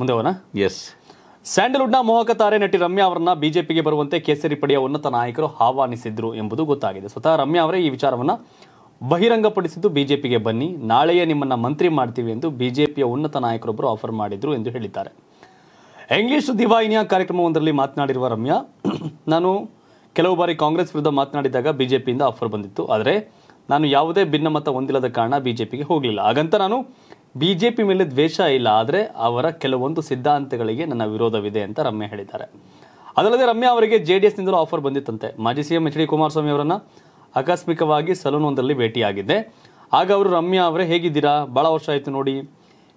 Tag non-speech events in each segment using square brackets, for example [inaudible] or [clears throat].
ಮುಂದೆ ಹೋಗೋಣ ಎಸ್ ಸ್ಯಾಂಡಲ್ವುಡ್ನ ಮೋಹಕ ತಾರೆ ನಟಿ ರಮ್ಯಾ ಅವರನ್ನ ಬಿಜೆಪಿಗೆ ಬರುವಂತೆ ಕೇಸರಿ ಪಡೆಯ ಉನ್ನತ ನಾಯಕರು ಆಹ್ವಾನಿಸಿದ್ರು ಎಂಬುದು ಗೊತ್ತಾಗಿದೆ ಸ್ವತಃ ರಮ್ಯಾ ಅವರೇ ಈ ವಿಚಾರವನ್ನು ಬಹಿರಂಗಪಡಿಸಿದ್ದು ಬಿಜೆಪಿಗೆ ಬನ್ನಿ ನಾಳೆಯೇ ನಿಮ್ಮನ್ನ ಮಂತ್ರಿ ಮಾಡ್ತೀವಿ ಎಂದು ಬಿಜೆಪಿಯ ಉನ್ನತ ನಾಯಕರೊಬ್ಬರು ಆಫರ್ ಮಾಡಿದ್ರು ಎಂದು ಹೇಳಿದ್ದಾರೆ ಇಂಗ್ಲಿಷ್ ದಿವಾಯಿನಿಯ ಕಾರ್ಯಕ್ರಮವೊಂದರಲ್ಲಿ ಮಾತನಾಡಿರುವ ರಮ್ಯಾ [clears throat] ನಾನು ಕೆಲವು ಬಾರಿ ಕಾಂಗ್ರೆಸ್ ವಿರುದ್ಧ ಮಾತನಾಡಿದಾಗ ಬಿಜೆಪಿಯಿಂದ ಆಫರ್ ಬಂದಿತ್ತು ಆದರೆ ನಾನು ಯಾವುದೇ ಭಿನ್ನಮತ ಹೊಂದಿಲ್ಲದ ಕಾರಣ ಬಿಜೆಪಿಗೆ ಹೋಗಲಿಲ್ಲ ಹಾಗಂತ ನಾನು ಬಿ ಜೆ ಪಿ ಮೇಲೆ ದ್ವೇಷ ಇಲ್ಲ ಆದರೆ ಅವರ ಕೆಲವೊಂದು ಸಿದ್ಧಾಂತಗಳಿಗೆ ನನ್ನ ವಿರೋಧವಿದೆ ಅಂತ ರಮ್ಯ ಹೇಳಿದ್ದಾರೆ ಅದಲ್ಲದೆ ರಮ್ಯಾ ಅವರಿಗೆ ಜೆ ಡಿ ಎಸ್ನಿಂದಲೂ ಆಫರ್ ಬಂದಿತ್ತಂತೆ ಮಾಜಿ C M H D Kumaraswamy ಅವರನ್ನು ಆಕಸ್ಮಿಕವಾಗಿ ಸಲೂನ್ ಒಂದಲ್ಲಿ ಭೇಟಿಯಾಗಿದ್ದೆ ಆಗ ಅವರು ರಮ್ಯಾ ಅವರೇ ಹೇಗಿದ್ದೀರಾ ಭಾಳ ವರ್ಷ ಆಯಿತು ನೋಡಿ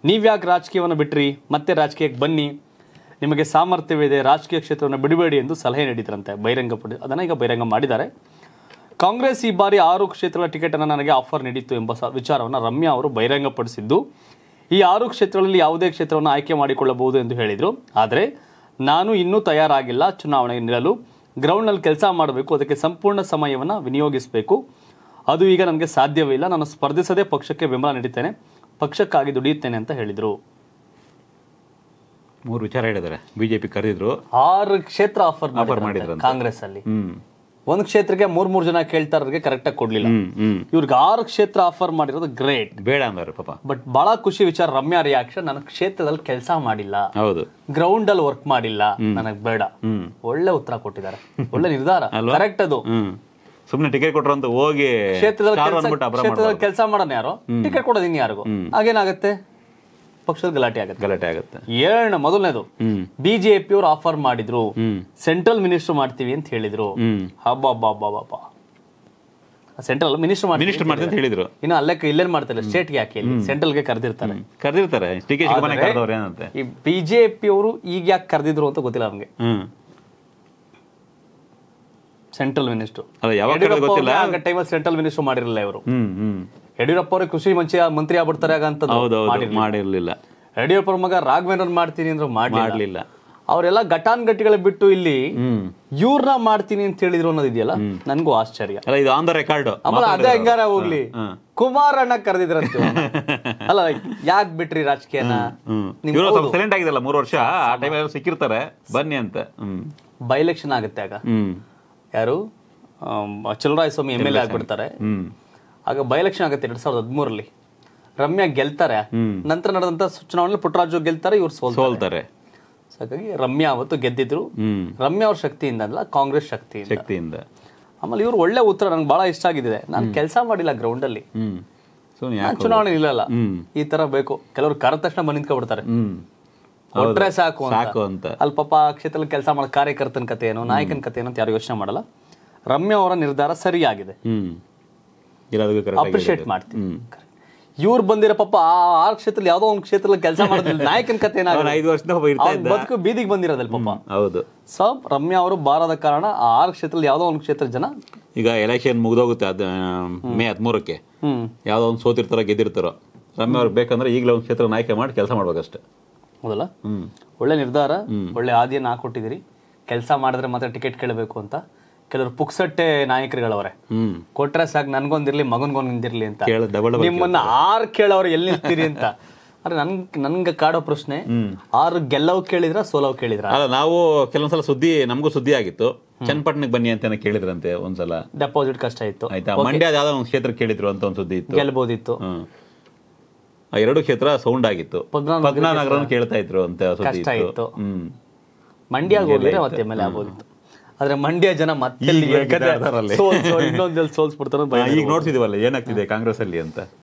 ನೀವ್ಯಾಕೆ ರಾಜಕೀಯವನ್ನು ಬಿಟ್ಟ್ರಿ ಮತ್ತೆ ರಾಜಕೀಯಕ್ಕೆ ಬನ್ನಿ ನಿಮಗೆ ಸಾಮರ್ಥ್ಯವಿದೆ ರಾಜಕೀಯ ಕ್ಷೇತ್ರವನ್ನು ಬಿಡಬೇಡಿ ಎಂದು ಸಲಹೆ ನೀಡಿದ್ರಂತೆ ಬಹಿರಂಗಪಡಿ ಅದನ್ನು ಈಗ ಬಹಿರಂಗ ಮಾಡಿದ್ದಾರೆ ಕಾಂಗ್ರೆಸ್ ಈ ಬಾರಿ ಆರು ಕ್ಷೇತ್ರಗಳ ಅನ್ನು ನನಗೆ ಆಫರ್ ನೀಡಿತ್ತು ಎಂಬ ವಿಚಾರವನ್ನು ರಮ್ಯಾ ಅವರು ಬಹಿರಂಗಪಡಿಸಿದ್ದು ಈ ಆರು ಕ್ಷೇತ್ರಗಳಲ್ಲಿ ಯಾವುದೇ ಕ್ಷೇತ್ರವನ್ನು ಆಯ್ಕೆ ಮಾಡಿಕೊಳ್ಳಬಹುದು ಎಂದು ಹೇಳಿದರು ಆದರೆ ನಾನು ಇನ್ನೂ ತಯಾರಾಗಿಲ್ಲ ಚುನಾವಣೆಗೆ ಗ್ರೌಂಡ್ ಗ್ರೌಂಡ್ನಲ್ಲಿ ಕೆಲಸ ಮಾಡಬೇಕು ಅದಕ್ಕೆ ಸಂಪೂರ್ಣ ಸಮಯವನ್ನು ವಿನಿಯೋಗಿಸಬೇಕು ಅದು ಈಗ ನನಗೆ ಸಾಧ್ಯವೇ ಇಲ್ಲ ನಾನು ಸ್ಪರ್ಧಿಸದೆ ಪಕ್ಷಕ್ಕೆ ಬೆಂಬಲ ನೀಡುತ್ತೇನೆ ಪಕ್ಷಕ್ಕಾಗಿ ದುಡಿಯುತ್ತೇನೆ ಅಂತ ಹೇಳಿದರು ಮೂರು ವಿಚಾರ ಹೇಳಿದ್ದಾರೆ ಬಿಜೆಪಿ ಕರೆದಿದ್ರು ಆರು ಕ್ಷೇತ್ರ ಆಫರ್ ಆಫರ್ ಮಾಡಿದ್ರು ಕಾಂಗ್ರೆಸ್ ಅಲ್ಲಿ ಒಂದ್ ಕ್ಷೇತ್ರಕ್ಕೆ ಮೂರ್ ಮೂರ್ ಜನ ಕೇಳ್ತಾರಿಗೆ ಕರೆಕ್ಟ್ ಆಗಿ ಕೊಡ್ಲಿಲ್ಲ ಇವ್ರಿಗೆ ಆರು ಕ್ಷೇತ್ರ ಆಫರ್ ಮಾಡಿರೋದು ಗ್ರೇಟ್ ಬೇಡ ಬಟ್ ಬಹಳ ಖುಷಿ ವಿಚಾರ ರಮ್ಯಾ ರಿಯಾಕ್ಷನ್ ನನ್ನ ಕ್ಷೇತ್ರದಲ್ಲಿ ಕೆಲಸ ಮಾಡಿಲ್ಲ ಹೌದು ಗ್ರೌಂಡ್ ಅಲ್ಲಿ ವರ್ಕ್ ಮಾಡಿಲ್ಲ ನನಗ್ ಬೇಡ ಒಳ್ಳೆ ಉತ್ತರ ಕೊಟ್ಟಿದ್ದಾರೆ ಒಳ್ಳೆ ನಿರ್ಧಾರ ಕರೆಕ್ಟ್ [laughs] ಅದು ಸುಮ್ನೆ ಟಿಕೆಟ್ ಕೊಟ್ಟರು ಹೋಗಿ ಕ್ಷೇತ್ರದಲ್ಲಿ ಕೆಲಸ ಮಾಡೋಣ ಯಾರು ಟಿಕೆಟ್ ಕೊಡೋದಿನ್ ಯಾರಿಗೂ ಹಾಗೇನಾಗತ್ತೆ ಪಕ್ಷದಲ್ಲಿ ಗಲಾಟೆ ಆಗುತ್ತೆ ಗಲಾಟೆ ಆಗುತ್ತೆ ಏಳ್ ಮೊದಲನೇದು ಬಿಜೆಪಿ ಅವರು ಆಫರ್ ಮಾಡಿದ್ರು ಸೆಂಟ್ರಲ್ ಮಿನಿಸ್ಟರ್ ಮಾಡ್ತೀವಿ ಅಂತ ಹೇಳಿದ್ರು ಹಬ್ಬ ಹಬ್ಬ ಸೆಂಟ್ರಲ್ ಮಿನಿಸ್ಟರ್ ಮಿನಿಸ್ಟರ್ ಮಾಡ್ತೀನಿ ಅಂತ ಹೇಳಿದ್ರು ಇನ್ನು ಅಲ್ಲೇ ಇಲ್ಲೇನ್ ಮಾಡ್ತಾರೆ ಗೆ ಯಾಕೆ ಸೆಂಟ್ರಲ್ ಗೆ ಕರೆದಿರ್ತಾರೆ ಕರೆದಿರ್ತಾರೆ ಈ ಬಿಜೆಪಿ ಅವರು ಈಗ ಯಾಕೆ ಕರೆದಿದ್ರು ಅಂತ ಗೊತ್ತಿಲ್ಲ ನಮ್ಗೆ ಸೆಂಟ್ರಲ್ ಮಿನಿಸ್ಟರ್ ಟೈಮಲ್ಲಿ ಸೆಂಟ್ರಲ್ ಮಿನಿಸ್ಟರ್ ಮಾಡಿರಲಿಲ್ಲ ಇವರು ಯಡಿಯೂರಪ್ಪ ಅವರು ಕೃಷಿ ಮಂತ್ರಿ ಆಗ್ಬಿಡ್ತಾರೆ ಮಾಡಿರಲಿಲ್ಲ ರೇಡಿಯೋ ಪ್ರಮುಖ ರಾಘವೇಂದ್ರ ಮಾಡ್ತೀನಿ ಅಂದ್ರೆ ಮಾಡಲಿಲ್ಲ ಅವರೆಲ್ಲ ಘಟಾನ್ ಘಟಿಗಳ ಬಿಟ್ಟು ಇಲ್ಲಿ ಇವ್ರನ್ನ ಮಾಡ್ತೀನಿ ಅಂತ ಹೇಳಿದ್ರು ಅನ್ನೋದಿದೆಯಲ್ಲ ನನ್ಗೂ ಆಶ್ಚರ್ಯ ಇದು ಆನ್ ರೆಕಾರ್ಡ್ ಅದೇ ಹೆಂಗಾರ ಹೋಗ್ಲಿ ಅಣ್ಣ ಕರೆದಿದ್ರಂತೆ [laughs] ಅಲ್ಲ ಯಾಕೆ ಬಿಟ್ರಿ ರಾಜಕೀಯನ ಸೈಲೆಂಟ್ ಆಗಿದಲ್ಲ ಮೂರು ವರ್ಷ ಆ ಟೈಮಲ್ಲಿ ಸಿಕ್ಕಿರ್ತಾರೆ ಬನ್ನಿ ಅಂತ ಬೈ ಎಲೆಕ್ಷನ್ ಆಗುತ್ತೆ ಆಗ ಯಾರು Chalarayaswamy Swamy M L A ಆಗ್ಬಿಡ್ತಾರೆ ಆಗ ಬೈ ಎಲೆಕ್ಷನ್ ಆಗುತ್ತೆ ಎರಡ್ ಸಾವಿರದ ಹದಿಮೂರಲ್ಲಿ ರಮ್ಯಾ ಗೆಲ್ತಾರೆ ನಂತರ ನಡೆದಂತ ಚುನಾವಣೆ ಪುಟ್ಟರಾಜು ಗೆಲ್ತಾರೆ ಇವ್ರು ಸೋಲ್ತಾರೆ ಹಾಗಾಗಿ ರಮ್ಯಾ ಅವತ್ತು ಗೆದ್ದಿದ್ರು ರಮ್ಯಾ ಅವ್ರ ಶಕ್ತಿಯಿಂದ ಅಲ್ಲ ಕಾಂಗ್ರೆಸ್ ಶಕ್ತಿ ಶಕ್ತಿಯಿಂದ ಆಮೇಲೆ ಇವ್ರು ಒಳ್ಳೆ ಉತ್ತರ ನನಗೆ ಬಹಳ ಇಷ್ಟ ಆಗಿದೆ ನಾನು ಕೆಲಸ ಮಾಡಿಲ್ಲ ಗ್ರೌಂಡ್ ಅಲ್ಲಿ ಚುನಾವಣೆ ಇಲ್ಲಲ್ಲ ಈ ತರ ಬೇಕು ಕೆಲವರು ಕರೆದ ತಕ್ಷಣ ಬಂದ್ ನಿಂತ್ಕೊಬಿಡ್ತಾರೆ ಕೊಟ್ರೆ ಸಾಕು ಸಾಕು ಅಂತ ಅಲ್ಲಿ ಪಾಪ ಕ್ಷೇತ್ರದಲ್ಲಿ ಕೆಲಸ ಮಾಡೋ ಕಾರ್ಯಕರ್ತನ ಕಥೆ ಏನು ನಾಯಕನ ಕಥೆ ಏನು ಅಂತ ಯಾರು ಯೋಚನೆ ಮಾಡಲ್ಲ ರಮ್ಯಾ ಅವರ ನಿರ್ಧಾರ ಸರಿಯಾಗಿದೆ ಅಪ್ರಿಷಿಯೇಟ್ ಮಾಡ್ತೀನಿ ಇವ್ರು ಬಂದಿರ ಪಾಪ ಆ ಕ್ಷೇತ್ರದಲ್ಲಿ ಯಾವ್ದೋ ಒಂದು ಕ್ಷೇತ್ರದಲ್ಲಿ ಕೆಲಸ ಮಾಡೋದಿಲ್ಲ [laughs] ನಾಯಕನ ಕತೆ ಐದು ಬದುಕು ಬೀದಿಗೆ ಬಂದಿರೋದಲ್ಲ ಪಾಪ ಹೌದು ಸೊ ರಮ್ಯಾ ಅವರು ಬಾರದ ಕಾರಣ ಆ ಕ್ಷೇತ್ರದಲ್ಲಿ ಯಾವ್ದೋ ಒಂದು ಕ್ಷೇತ್ರ ಜನ ಈಗ ಎಲೆಕ್ಷನ್ ಮುಗ್ದೋಗುತ್ತೆ ಅದ ಮೇ ಹದಿಮೂರಕ್ಕೆ ಯಾವ್ದೋ ಒಂದು ಸೋತಿರ್ತಾರೋ ಗೆದ್ದಿರ್ತಾರೋ ರಮ್ಯಾ ಅವ್ರು ಬೇಕಂದ್ರೆ ಈಗಲೇ ಒಂದು ಕ್ಷೇತ್ರ ನಾಯಕ ಮಾಡಿ ಕೆಲಸ ಮಾಡ್ಬೇಕಷ್ಟೇ ಹೌದಲ್ಲ ಒಳ್ಳೆ ನಿರ್ಧಾರ ಒಳ್ಳೆ ಆದಿಯನ್ನು ಹಾಕೊಟ್ಟಿದ್ದೀರಿ ಕೆಲಸ ಮಾಡಿದ್ರೆ ಮಾತ್ರ ಟಿಕೆಟ್ ಕೇಳಬೇಕು ಅಂತ ಕೆಲವರು ಪುಕ್ಸಟ್ಟೆ ನಾಯಕರುಗಳವ್ರೆ ಕೊಟ್ರೆ ಸಾಕು ನನ್ಗೊಂದಿರ್ಲಿ ಮಗನ್ಗೊಂದಿರ್ಲಿ ಅಂತ ನಿಮ್ಮನ್ನ ಆರು ಕೇಳೋರು ಎಲ್ಲಿ ನಿಲ್ತೀರಿ ಅಂತ ಅಂದ್ರೆ ನನ್ ನನ್ಗೆ ಕಾಡೋ ಪ್ರಶ್ನೆ ಆರು ಗೆಲ್ಲವ್ ಕೇಳಿದ್ರ ಸೋಲವ್ ಕೇಳಿದ್ರ ಅಲ್ಲ ನಾವು ಕೆಲವೊಂದ್ಸಲ ಸುದ್ದಿ ನಮಗೂ ಸುದ್ದಿ ಆಗಿತ್ತು ಚನ್ನಪಟ್ಟಣಕ್ಕೆ ಬನ್ನಿ ಅಂತ ಕೇಳಿದ್ರಂತೆ ಒಂದ್ಸಲ ಡೆಪಾಸಿಟ್ ಕಷ್ಟ ಇತ್ತು ಆಯ್ತಾ ಮಂಡ್ಯದ ಯಾವ್ದಾದ್ರು ಒಂದು ಕ್ಷೇತ್ರ ಕೇಳಿದ್ರು ಅಂತ ಒಂದು ಸುದ್ದಿ ಇತ್ತು ಗೆಲ್ಬೋದಿತ್ತು ಎರಡು ಕ್ಷೇತ್ರ ಸೌಂಡ್ ಆಗಿತ್ತು ನಗರ ಕೇಳ್ತಾ ಇದ್ರು ಅಂತ ಸುದ್ದಿ ಇತ್ತು ಮಂಡ್ಯ ಹೋಗಿದ್ರೆ ಮತ್ತೆ ಮೇಲೆ ಆಗೋದಿತ್ತು ಆದ್ರೆ ಮಂಡ್ಯ ಜನ ಮತ್ತೆ ಇನ್ನೊಂದಲ್ಲಿ ಸೋಲ್ಸ್ಬಿಡ್ತಾರೆ ಈಗ ನೋಡ್ತಿದೀವಲ್ಲ ಏನಾಗ್ತಿದೆ ಕಾಂಗ್ರೆಸ್ ಅಲ್ಲಿ ಅಂತ